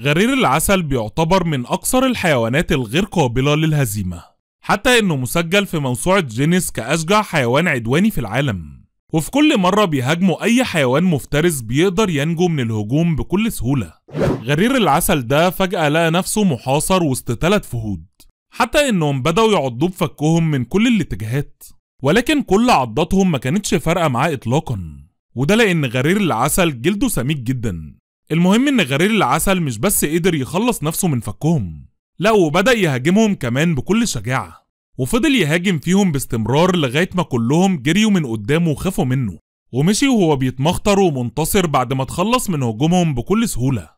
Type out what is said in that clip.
غرير العسل بيعتبر من أكثر الحيوانات الغير قابلة للهزيمة حتى إنه مسجل في موسوعة جينيس كأشجع حيوان عدواني في العالم وفي كل مرة بيهاجموا أي حيوان مفترس بيقدر ينجو من الهجوم بكل سهولة غرير العسل ده فجأة لقى نفسه محاصر وسط ثلاث فهود حتى إنهم بدأوا يعضوه بفكهم من كل الاتجاهات ولكن كل عضاتهم ما كانتش فارقة معاه إطلاقا وده لأن غرير العسل جلده سميك جدا المهم ان غرير العسل مش بس قدر يخلص نفسه من فكهم لا وبدأ يهاجمهم كمان بكل شجاعة وفضل يهاجم فيهم باستمرار لغاية ما كلهم جريوا من قدامه وخافوا منه ومشي وهو بيتمخطر ومنتصر بعد ما اتخلص من هجومهم بكل سهولة